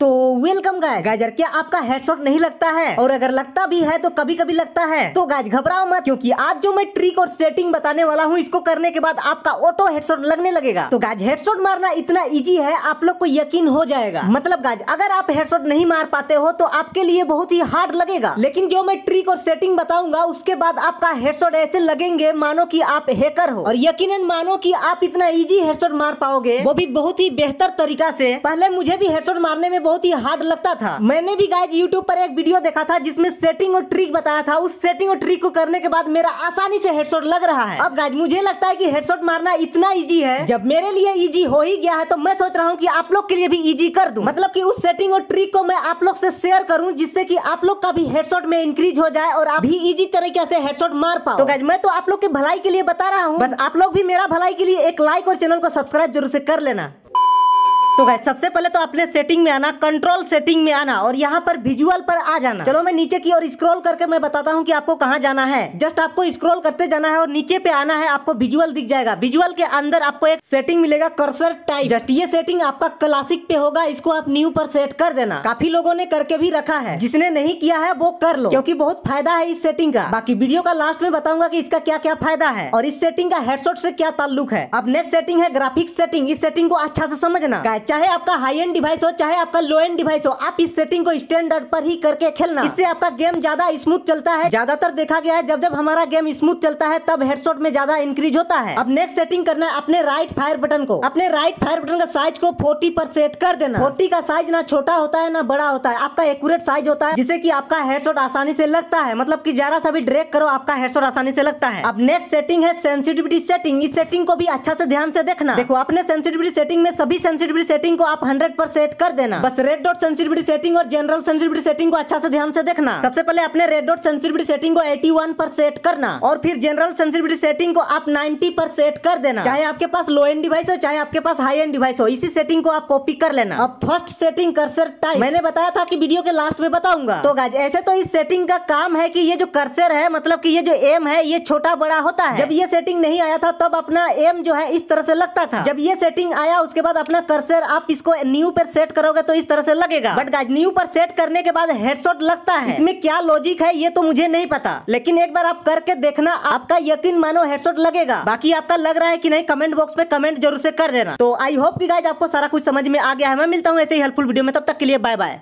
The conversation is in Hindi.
तो वेलकम गाय गाइज क्या आपका हेडशॉट नहीं लगता है और अगर लगता भी है तो कभी कभी लगता है तो गाइज घबराओ मत क्योंकि आज जो मैं ट्रिक और सेटिंग बताने वाला हूँ इसको करने के बाद आपका ऑटो हेडशॉट लगने लगेगा तो गाज हेडशॉट मारना इतना इजी है आप लोग को यकीन हो जाएगा मतलब गाज अगर आप हेडशॉट नहीं मार पाते हो तो आपके लिए बहुत ही हार्ड लगेगा लेकिन जो मैं ट्रिक और सेटिंग बताऊंगा उसके बाद आपका हेडशॉट ऐसे लगेंगे मानो की आप हैकर हो और यकीन मानो की आप इतना इजी हेडशॉट मार पाओगे वो भी बहुत ही बेहतर तरीका से पहले मुझे भी हेडशॉट मारने में बहुत ही हार्ड लगता था मैंने भी गाय यूट्यूब पर एक वीडियो देखा था जिसमें सेटिंग और ट्रिक बताया था उस सेटिंग और ट्रिक को करने के बाद मेरा आसानी से हेडसोट लग रहा है अब गाय मुझे लगता है की हेडसोट मारना इतना ईजी है जब मेरे लिए इजी हो ही गया है तो मैं सोच रहा हूँ की आप लोग के लिए भी इजी कर दू मतलब की उस सेटिंग और ट्रिक को मैं आप लोग से शेयर करूँ जिससे की आप लोग का भी हेडशॉट में इंक्रीज हो जाए और आप भी इजी तरीके से हेडशॉट मार पाओ तो मैं तो आप लोग के भलाई के लिए बता रहा हूँ बस आप लोग भी मेरा भलाई के लिए एक लाइक और चैनल को सब्सक्राइब जरूर से कर लेना तो गाइस सबसे पहले तो अपने सेटिंग में आना कंट्रोल सेटिंग में आना और यहाँ पर विजुअल पर आ जाना चलो मैं नीचे की ओर स्क्रॉल करके मैं बताता हूँ कि आपको कहाँ जाना है जस्ट आपको स्क्रॉल करते जाना है और नीचे पे आना है आपको विजुअल दिख जाएगा विजुअल के अंदर आपको एक सेटिंग मिलेगा कर्सर टाइप जस्ट ये सेटिंग आपका क्लासिक पे होगा इसको आप न्यू पर सेट कर देना काफी लोगों ने करके भी रखा है जिसने नहीं किया है वो कर लो क्योंकि बहुत फायदा है इस सेटिंग का बाकी वीडियो का लास्ट में बताऊंगा की इसका क्या क्या फायदा है और इस सेटिंग का हेडसोट से क्या ताल्लुक है अब नेक्स्ट सेटिंग है ग्राफिक्स सेटिंग इस सेटिंग को अच्छा से समझना चाहे आपका हाई एंड डिवाइस हो चाहे आपका लो एंड डिवाइस हो आप इस सेटिंग को स्टैंडर्ड पर ही करके खेलना इससे आपका गेम ज्यादा स्मूथ चलता है ज्यादातर देखा गया है जब जब हमारा गेम स्मूथ चलता है तब हेडसोट में ज्यादा इंक्रीज होता है अब नेक्स्ट सेटिंग करना है अपने राइट फायर बटन को अपने राइट फायर बटन का साइज को फोर्टी पर सेट कर देना फोर्टी का साइज ना छोटा होता है ना बड़ा होता है आपका एक्यूरेट साइज होता है जिससे की आपका हेडसोट आसानी से लगता है मतलब की जरा सा भी ड्रेक करो आपका हेडशॉट आसानी से लगता है अब नेक्स्ट सेटिंग है सेंसिटिविटी सेटिंग इस सेटिंग को भी अच्छा से ध्यान से देखना देखो अपने सेंसिटिविटी सेटिंग में सभी सेंसिटिविटी सेटिंग को आप हंड्रेड पर सेट कर देना बस रेड डॉट सेंसिटिविटी सेटिंग और जनरल सेंसिटिविटी सेटिंग को अच्छा से ध्यान से देखना सबसे पहले अपने रेड डॉट सेंसिटिविटी सेटिंग को 81 पर सेट करना और फिर जनरल सेंसिटिविटी सेटिंग को आप 90 पर सेट कर देना चाहे आपके पास लो एंड डिवाइस हो चाहे आपके पास हाई एंड डिवाइस हो इसी सेटिंग को आप कॉपी कर लेना अब फर्स्ट सेटिंग कर्सर टाइप मैंने बताया था की वीडियो के लास्ट में बताऊंगा तो गाज ऐसे तो इस सेटिंग का काम है की ये जो कर्सर है मतलब की ये जो एम है ये छोटा बड़ा होता है जब ये सेटिंग नहीं आया था तब अपना एम जो है इस तरह से लगता था जब ये सेटिंग आया उसके बाद अपना कर्सर अगर आप इसको न्यू पर सेट करोगे तो इस तरह से लगेगा बट गाइज न्यू पर सेट करने के बाद हेडसोट लगता है इसमें क्या लॉजिक है ये तो मुझे नहीं पता लेकिन एक बार आप करके देखना आपका यकीन मानो हेडसोट लगेगा बाकी आपका लग रहा है की नहीं कमेंट बॉक्स में कमेंट जरूर से कर देना तो आई होप की गाइज आपको सारा कुछ समझ में आ गया है मैं मिलता हूँ ऐसे ही हेल्पफुल वीडियो में तब तक के लिए बाय बाय